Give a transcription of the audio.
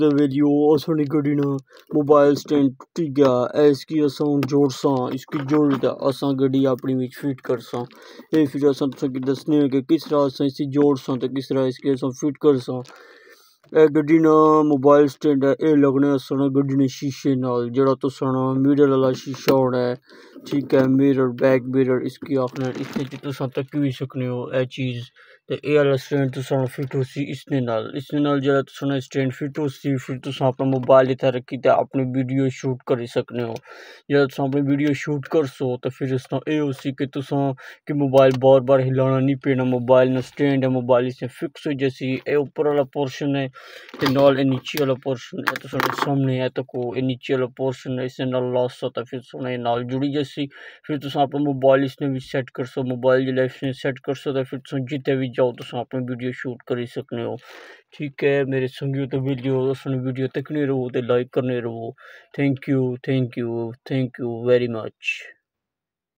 دے video گڈی نا mobile stand ٹوٹی گیا اس کی اساں جوڑ ساں اس کی جوڑ دا اساں گڈی اپنی وچ فٹ کر ساں اے پھر اساں تساں کی دسنے کہ کس طرح اساں اسی جوڑ ساں تے کس طرح اس کی فٹ کر ساں اے گڈی نا موبائل سٹینڈ ہے لگنے اساں گڈی نے شیشے نال جڑا تساں سو میڈل والا شیشہ ہونا ہے ٹھیک ہے میرر بیک میرر اس کی آخر اس نے تک ہی سکنے ہو اے چیز اے اسٹرینڈ تو سو فٹ ہو سی اس نے نال اس نے نال جڑا سٹینڈ فٹ ہو سی پھر اپنا موبائل رکھی تو اپنی ویڈیو شوٹ کر سکنے ہو جڑا جاتا اپنی ویڈیو شوٹ کر سو تو پھر اس کا اے ہو سی کہ کہ موبائل بار بار ہلانا نہیں پینا موبائل نہ سٹینڈ ہے موبائل اس نے فکس ہو جیسی اے اوپر والا پورشن ہے تو نال اے نیچے والا پورسن تو سر سامنے ہے تو کو اے نیچے والا پورشن ہے اس نے نال لاس ہوتا پھر سونا نال جڑی جیسی سی پھر تک موبائل سیٹ کر سکتے موبائل سیٹ کر سکتے جتنے بھی جاؤ تو ویڈیو شوٹ کری ٹھیک ہے میرے سنگیت ویڈیو ویڈیو دیکھنے رو لائک کرو thank you thank you thank you very much